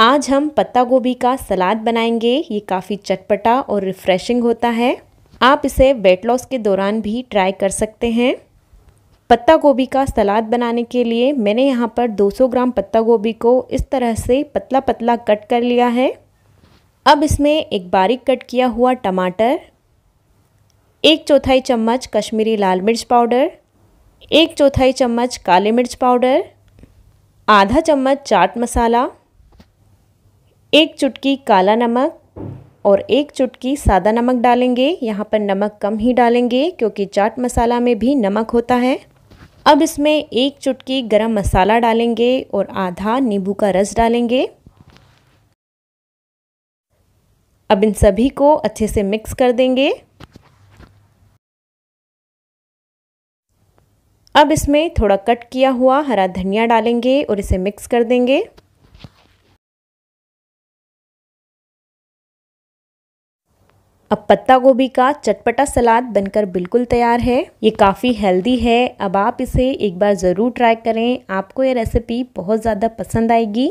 आज हम पत्ता गोभी का सलाद बनाएंगे ये काफ़ी चटपटा और रिफ्रेशिंग होता है आप इसे वेट लॉस के दौरान भी ट्राई कर सकते हैं पत्ता गोभी का सलाद बनाने के लिए मैंने यहाँ पर 200 ग्राम पत्ता गोभी को इस तरह से पतला पतला कट कर लिया है अब इसमें एक बारीक कट किया हुआ टमाटर एक चौथाई चम्मच कश्मीरी लाल मिर्च पाउडर एक चौथाई चम्मच काले मिर्च पाउडर आधा चम्मच चाट मसाला एक चुटकी काला नमक और एक चुटकी सादा नमक डालेंगे यहाँ पर नमक कम ही डालेंगे क्योंकि चाट मसाला में भी नमक होता है अब इसमें एक चुटकी गरम मसाला डालेंगे और आधा नींबू का रस डालेंगे अब इन सभी को अच्छे से मिक्स कर देंगे अब इसमें थोड़ा कट किया हुआ हरा धनिया डालेंगे और इसे मिक्स कर देंगे अब पत्ता गोभी का चटपटा सलाद बनकर बिल्कुल तैयार है ये काफ़ी हेल्दी है अब आप इसे एक बार ज़रूर ट्राई करें आपको ये रेसिपी बहुत ज़्यादा पसंद आएगी